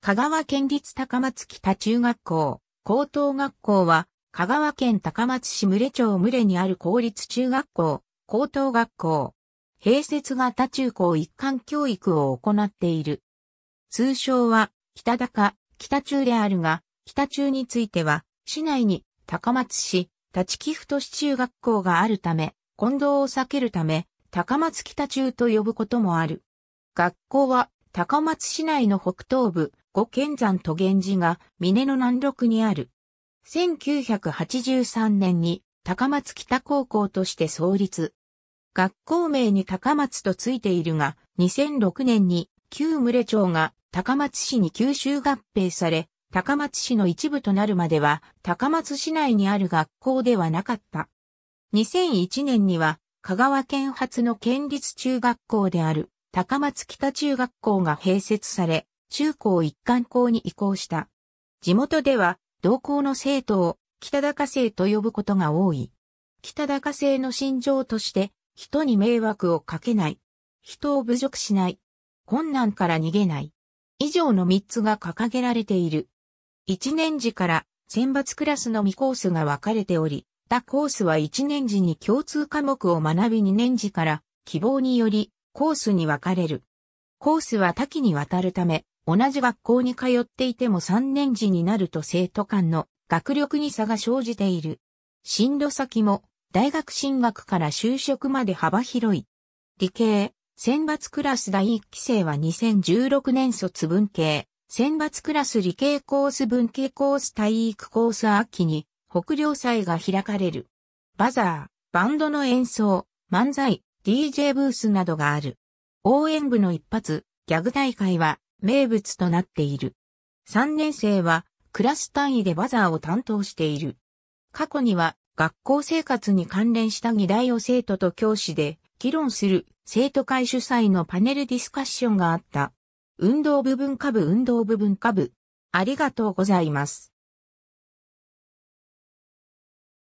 香川県立高松北中学校、高等学校は、香川県高松市群れ町群れにある公立中学校、高等学校。併設型中高一貫教育を行っている。通称は、北高、北中であるが、北中については、市内に高松市、立木太市中学校があるため、混同を避けるため、高松北中と呼ぶこともある。学校は、高松市内の北東部、五剣山と源氏が峰の南麓にある。1983年に高松北高校として創立。学校名に高松とついているが、2006年に旧群れ町が高松市に吸収合併され、高松市の一部となるまでは高松市内にある学校ではなかった。2001年には香川県発の県立中学校である高松北中学校が併設され、中高一貫校に移行した。地元では、同校の生徒を北高生と呼ぶことが多い。北高生の心情として、人に迷惑をかけない。人を侮辱しない。困難から逃げない。以上の3つが掲げられている。1年時から選抜クラスの未コースが分かれており、他コースは1年時に共通科目を学び2年時から希望によりコースに分かれる。コースは多岐にわたるため、同じ学校に通っていても3年時になると生徒間の学力に差が生じている。進路先も大学進学から就職まで幅広い。理系、選抜クラス第1期生は2016年卒文系、選抜クラス理系コース文系コース体育コース秋に北領祭が開かれる。バザー、バンドの演奏、漫才、DJ ブースなどがある。応援部の一発、ギャグ大会は名物となっている。3年生はクラス単位でバザーを担当している。過去には学校生活に関連した議題を生徒と教師で議論する生徒会主催のパネルディスカッションがあった。運動部分下部運動部分下部。ありがとうございます。